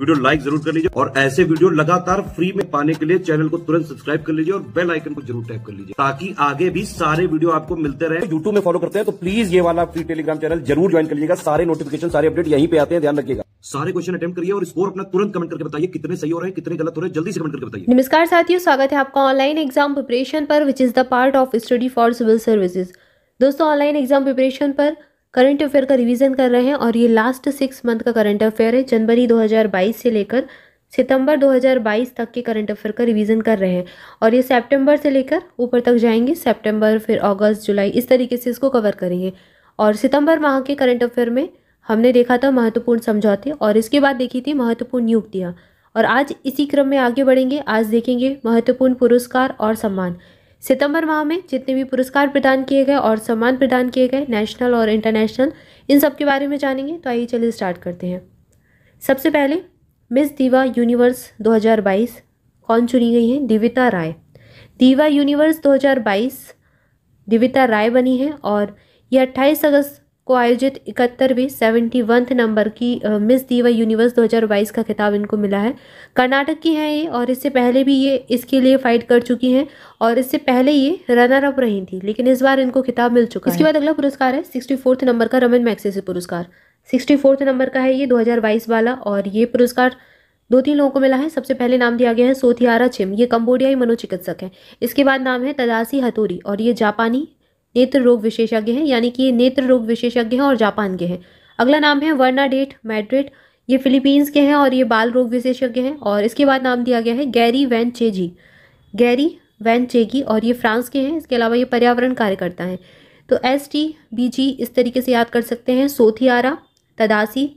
video like जरूर कर लीजिए और ऐसे वीडियो लगातार फ्री में पाने के लिए चैनल को तुरंत सब्सक्राइब कर लीजिए और बेल आइकन को जरूर टैप कर लीजिए ताकि आगे भी सारे वीडियो आपको मिलते रहे यूट्यूब में फॉलो करते हैं तो प्लीज ये वाला फ्री टेलीग्राम चैनल जरूर ज्वाइन कर लीजिएगा सारे नोटिफिकेशन सारे अपडेट यहीं पे आते हैं ध्यान रखिएगा सारे क्वेश्चन अटेम्प्ट करिए और स्कोर अपना तुरंत कमेंट करके बताइए कितने सही हो रहे हैं कितने गलत हो रहे हैं जल्दी से कमेंट करके बताइए नमस्कार साथियों स्वागत है आपका ऑनलाइन एग्जाम प्रिपरेशन पर which is the part of study for civil services दोस्तों ऑनलाइन एग्जाम प्रिपरेशन पर करंट अफेयर का रिवीजन कर रहे हैं और ये लास्ट सिक्स मंथ का करंट अफेयर है जनवरी 2022 से लेकर सितंबर 2022 तक के करंट अफेयर का रिवीजन कर रहे हैं और ये सितंबर से लेकर ऊपर तक जाएंगे सितंबर फिर अगस्त जुलाई इस तरीके से इसको कवर करेंगे और सितंबर माह के करंट अफेयर में हमने देखा था महत्वपूर्ण समझौते और इसके बाद देखी थी महत्वपूर्ण नियुक्तियाँ और आज इसी क्रम में आगे बढ़ेंगे आज देखेंगे महत्वपूर्ण पुरस्कार और सम्मान सितंबर माह में जितने भी पुरस्कार प्रदान किए गए और सम्मान प्रदान किए गए नेशनल और इंटरनेशनल इन सब के बारे में जानेंगे तो आइए चलिए स्टार्ट करते हैं सबसे पहले मिस दीवा यूनिवर्स 2022 कौन चुनी गई हैं दिविता राय दीवा यूनिवर्स 2022 दिविता राय बनी है और ये 28 अगस्त को आयोजित इकहत्तरवीं सेवेंटी वंथ नंबर की मिस दीवा यूनिवर्स 2022 का खिताब इनको मिला है कर्नाटक की है ये और इससे पहले भी ये इसके लिए फाइट कर चुकी हैं और इससे पहले ये रनर अप रही थी लेकिन इस बार इनको खिताब मिल चुका इसके बाद अगला पुरस्कार है सिक्सटी नंबर का रमन मैक्से पुरस्कार सिक्सटी नंबर का है ये दो वाला और ये पुरस्कार दो तीन लोगों को मिला है सबसे पहले नाम दिया गया है सोथियारा छिम ये कंबोडियाई मनोचिकित्सक है इसके बाद नाम है तदासी हतोरी और ये जापानी नेत्र रोग विशेषज्ञ हैं यानी कि ये नेत्र रोग विशेषज्ञ हैं और जापान के हैं अगला नाम है वर्ना डेट मैड्रिड ये फिलीपींस के हैं और ये बाल रोग विशेषज्ञ हैं और इसके बाद नाम दिया गया है गैरी वैन चेजी गैरी वैन चेगी और ये फ्रांस के हैं इसके अलावा ये पर्यावरण कार्यकर्ता हैं तो एस टी बी जी इस तरीके से याद कर सकते हैं सोथियारा तदासी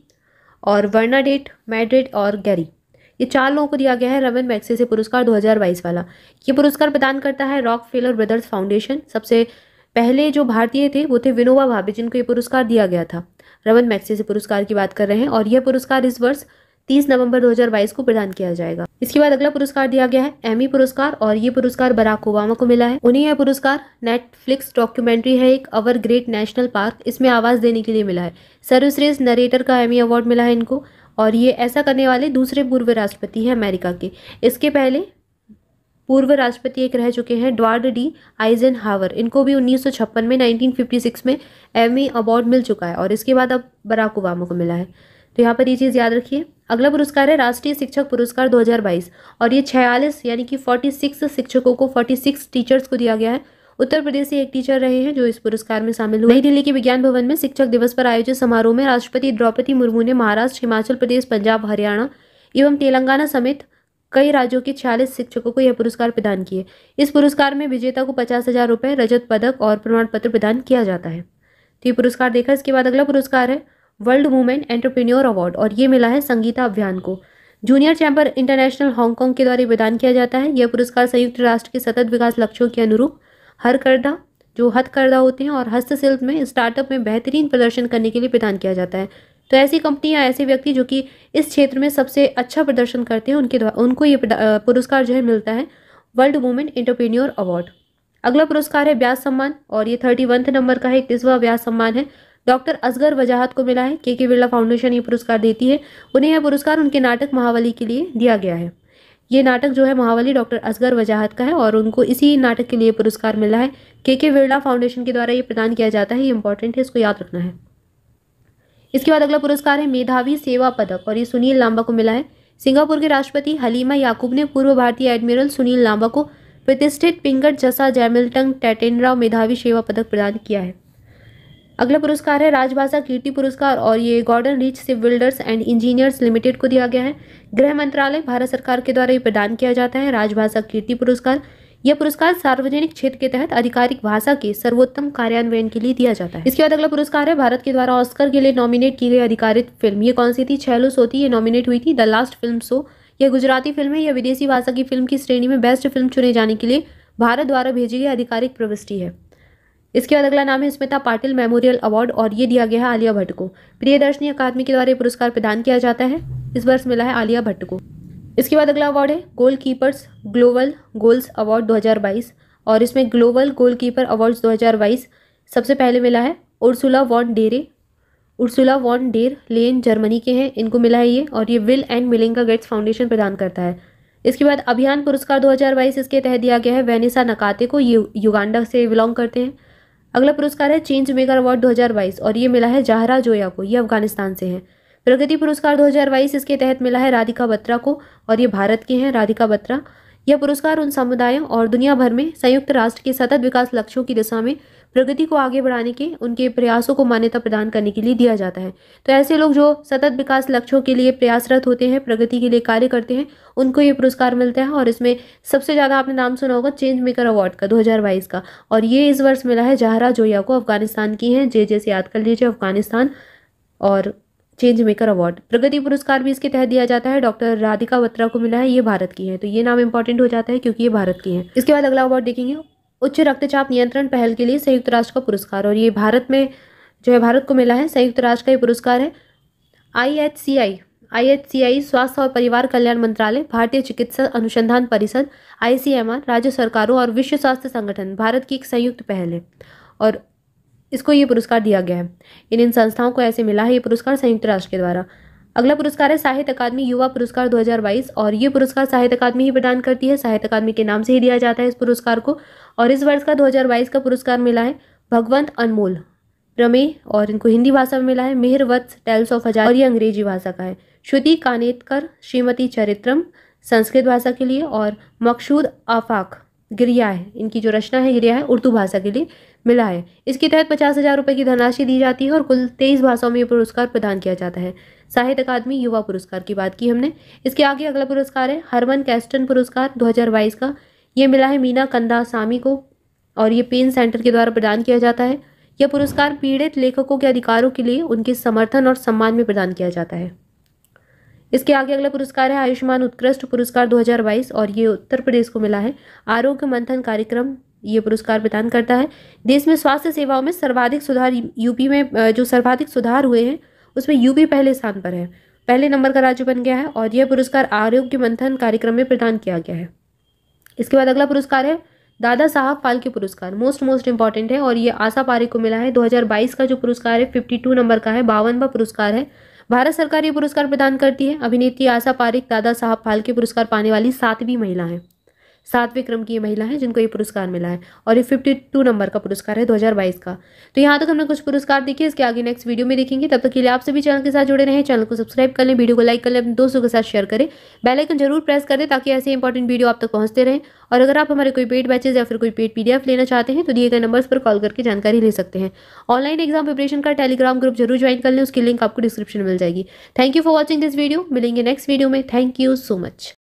और वर्नाडेट मैड्रिड और गैरी ये चार लोगों को दिया गया है रमन मैक्से से पुरस्कार 2022 वाला ये पुरस्कार प्रदान करता है रॉक फेलर ब्रदर्स फाउंडेशन सबसे पहले जो भारतीय थे वो थे विनोबा भावे जिनको ये पुरस्कार दिया गया था रवन मैक्सी से पुरस्कार की बात कर रहे हैं और यह पुरस्कार इस वर्ष 30 नवंबर 2022 को प्रदान किया जाएगा इसके बाद अगला पुरस्कार दिया गया है एमी पुरस्कार और ये पुरस्कार बराक ओबामा को मिला है उन्हें यह पुरस्कार नेटफ्लिक्स डॉक्यूमेंट्री है एक अवर ग्रेट नेशनल पार्क इसमें आवाज़ देने के लिए मिला है सर्वश्रेष्ठ नरेटर का एमी अवार्ड मिला है इनको और ये ऐसा करने वाले दूसरे पूर्व राष्ट्रपति हैं अमेरिका के इसके पहले पूर्व राष्ट्रपति एक रह चुके हैं ड्वार्ड डी आइजन हावर इनको भी 1956 में 1956 में एमी अवार्ड मिल चुका है और इसके बाद अब बराक ओबामा को मिला है तो यहाँ पर ये चीज़ याद रखिए अगला पुरस्कार है राष्ट्रीय शिक्षक पुरस्कार 2022 और ये छियालीस यानी कि 46 शिक्षकों को 46 टीचर्स को दिया गया है उत्तर प्रदेश से एक टीचर रहे हैं जो इस पुरस्कार में शामिल हुए नई दिल्ली के विज्ञान भवन में शिक्षक दिवस पर आयोजित समारोह में राष्ट्रपति द्रौपदी मुर्मू ने महाराष्ट्र हिमाचल प्रदेश पंजाब हरियाणा एवं तेलंगाना समेत कई राज्यों के छियालीस शिक्षकों को यह पुरस्कार प्रदान किए इस पुरस्कार में विजेता को पचास हजार रुपये रजत पदक और प्रमाण पत्र प्रदान किया जाता है तो ये पुरस्कार देखा इसके बाद अगला पुरस्कार है वर्ल्ड वुमेन एंटरप्रेन्योर अवार्ड और ये मिला है संगीता अभियान को जूनियर चैम्बर इंटरनेशनल हांगकांग के द्वारा प्रदान किया जाता है यह पुरस्कार संयुक्त राष्ट्र के सतत विकास लक्ष्यों के अनुरूप हरकर्दा जो हथकर्दा होते हैं और हस्तशिल्प में स्टार्टअप में बेहतरीन प्रदर्शन करने के लिए प्रदान किया जाता है तो ऐसी कंपनी या ऐसे व्यक्ति जो कि इस क्षेत्र में सबसे अच्छा प्रदर्शन करते हैं उनके द्वारा उनको ये पुरस्कार जो है मिलता है वर्ल्ड वुमेन इंटरप्रीन्योर अवार्ड अगला पुरस्कार है व्यास सम्मान और ये थर्टी वंथ नंबर का है इकतीसवा व्यास सम्मान है डॉक्टर असगर वजाहत को मिला है के के बिरला फाउंडेशन ये पुरस्कार देती है उन्हें यह पुरस्कार उनके नाटक महावली के लिए दिया गया है ये नाटक जो है महावली डॉक्टर असगर वजाहत का है और उनको इसी नाटक के लिए पुरस्कार मिला है के के बिरला फाउंडेशन के द्वारा ये प्रदान किया जाता है ये इंपॉर्टेंट है इसको याद रखना है इसके बाद अगला पुरस्कार है मेधावी सेवा पदक और ये सुनील लांबा को मिला है सिंगापुर के राष्ट्रपति हलीमा याकूब ने पूर्व भारतीय एडमिरल सुनील लांबा को प्रतिष्ठित पिंगट जसा जैमिल्टंग टैटेनराव मेधावी सेवा पदक प्रदान किया है अगला पुरस्कार है राजभाषा कीर्ति पुरस्कार और ये गॉर्डन रिच सिव बिल्डर्स एंड इंजीनियर्स लिमिटेड को दिया गया है गृह मंत्रालय भारत सरकार के द्वारा ये प्रदान किया जाता है राजभाषा कीर्ति पुरस्कार यह पुरस्कार सार्वजनिक क्षेत्र के तहत आधिकारिक भाषा के सर्वोत्तम कार्यान्वयन के लिए दिया जाता है इसके बाद अगला पुरस्कार है भारत के द्वारा ऑस्कर के लिए नॉमिनेट की गई अधिकारित फिल्म ये कौन सी थी छैलो सोती ये नॉमिनेट हुई थी द लास्ट फिल्म सो यह गुजराती फिल्म है यह विदेशी भाषा की फिल्म की श्रेणी में बेस्ट फिल्म चुने जाने के लिए भारत द्वारा भेजी गई आधिकारिक प्रविष्टि है इसके बाद अगला नाम है स्मिता पाटिल मेमोरियल अवार्ड और ये दिया गया है आलिया भट्ट को प्रियदर्शनी अकादमी के द्वारा पुरस्कार प्रदान किया जाता है इस वर्ष मिला है आलिया भट्ट को इसके बाद अगला अवार्ड है goalkeepers global goals award 2022 और इसमें ग्लोबल गोल कीपर अवार्ड दो सबसे पहले मिला है Ursula von der Ursula von der Leyen Germany के हैं इनको मिला है ये और ये Bill and Melinda Gates Foundation प्रदान करता है इसके बाद अभियान पुरस्कार 2022 इसके तहत दिया गया है वेनिसा नकाते को ये यु, युगांडा से बिलोंग करते हैं अगला पुरस्कार है चेंज मेकर अवार्ड 2022 और ये मिला है जाहरा जोया को ये अफगानिस्तान से हैं प्रगति पुरस्कार 2022 इसके तहत मिला है राधिका बत्रा को और ये भारत के हैं राधिका बत्रा यह पुरस्कार उन समुदायों और दुनिया भर में संयुक्त राष्ट्र के सतत विकास लक्ष्यों की दिशा में प्रगति को आगे बढ़ाने के उनके प्रयासों को मान्यता प्रदान करने के लिए दिया जाता है तो ऐसे लोग जो सतत विकास लक्ष्यों के लिए प्रयासरत होते हैं प्रगति के लिए कार्य करते हैं उनको ये पुरस्कार मिलता है और इसमें सबसे ज़्यादा आपने नाम सुना होगा चेंज मेकर अवार्ड का 2022 का और ये इस वर्ष मिला है जहरा जोया को अफगानिस्तान की हैं जे जैसे याद कर लीजिए अफगानिस्तान और चेंज मेकर अवार्ड प्रगति पुरस्कार भी इसके तहत दिया जाता है डॉक्टर राधिका बत्रा को मिला है ये भारत की है तो ये नाम इंपॉर्टेंट हो जाता है क्योंकि ये भारत की है इसके बाद अगला अवार्ड देखेंगे उच्च रक्तचाप नियंत्रण पहल के लिए संयुक्त राष्ट्र का पुरस्कार और ये भारत में जो है भारत को मिला है संयुक्त राष्ट्र का ये पुरस्कार है आई एच सी आई आई स्वास्थ्य और परिवार कल्याण मंत्रालय भारतीय चिकित्सा अनुसंधान परिषद आर राज्य सरकारों और विश्व स्वास्थ्य संगठन भारत की एक संयुक्त पहल है और इसको ये पुरस्कार दिया गया है इन इन संस्थाओं को ऐसे मिला है ये पुरस्कार संयुक्त राष्ट्र के द्वारा अगला पुरस्कार है साहित्य अकादमी युवा पुरस्कार 2022 और ये पुरस्कार साहित्य अकादमी ही प्रदान करती है साहित्य अकादमी के नाम से ही दिया जाता है इस पुरस्कार को और इस वर्ष का 2022 का पुरस्कार मिला है भगवंत अनमोल रमे और इनको हिंदी भाषा में मिला है मेहरवत्स टेल्स ऑफ हजार और ये अंग्रेजी भाषा का है श्रुति कानेतकर श्रीमती चरित्रम संस्कृत भाषा के लिए और मकसूद आफाक गिरिया है इनकी जो रचना है गिरिया है उर्दू भाषा के लिए मिला है इसके तहत पचास हज़ार रुपये की धनराशि दी जाती है और कुल तेईस भाषाओं में ये पुरस्कार प्रदान किया जाता है साहित्य अकादमी युवा पुरस्कार की बात की हमने इसके आगे अगला पुरस्कार है हरमन कैस्टन पुरस्कार दो का ये मिला है मीना कंदा सामी को और ये पेन सेंटर के द्वारा प्रदान किया जाता है यह पुरस्कार पीड़ित लेखकों के अधिकारों के लिए उनके समर्थन और सम्मान में प्रदान किया जाता है इसके आगे अगला पुरस्कार है आयुष्मान उत्कृष्ट पुरस्कार 2022 और ये उत्तर प्रदेश को मिला है आरोग्य मंथन कार्यक्रम ये पुरस्कार प्रदान करता है देश में स्वास्थ्य सेवाओं में सर्वाधिक सुधार यूपी में जो सर्वाधिक सुधार हुए हैं उसमें यूपी पहले स्थान पर है पहले नंबर का राज्य बन गया है और यह पुरस्कार आरोग्य मंथन कार्यक्रम में प्रदान किया गया है इसके बाद अगला पुरस्कार है दादा साहब फाल्के पुरस्कार मोस्ट मोस्ट इंपॉर्टेंट है और ये आशा पारे को मिला है 2022 का जो पुरस्कार है 52 नंबर का है बावनवा पुरस्कार है भारत सरकार ये पुरस्कार प्रदान करती है अभिनेत्री आशा पारिक दादा साहब फाल्के पुरस्कार पाने वाली सातवीं महिला है सातवें क्रम की ये महिला है जिनको ये पुरस्कार मिला है और ये फिफ्टी टू नंबर का पुरस्कार है 2022 का तो यहाँ तक हमने कुछ पुरस्कार देखे इसके आगे नेक्स्ट वीडियो में देखेंगे तब तक के लिए आप सभी चैनल के साथ जुड़े रहें चैनल को सब्सक्राइब कर लें वीडियो को लाइक कर लें दोस्तों के साथ शेयर करें बेलाइकन जरूर प्रेस कर दें ताकि ऐसे इंपॉर्टेंट वीडियो आप तक पहुँचते रहें और अगर आप हमारे कोई पेड बैचेज या फिर कोई पेड पी लेना चाहते हैं तो दिए गए नंबर पर कॉल करके जानकारी ले सकते हैं ऑनलाइन एग्जाम प्रिपरेशन का टेलीग्राम ग्रुप जरूर ज्वाइन कर लें उसकी लिंक आपको डिस्क्रिप्शन मिल जाएगी thank you for watching this video मिलेंगे नेक्स्ट वीडियो में थैंक यू सो मच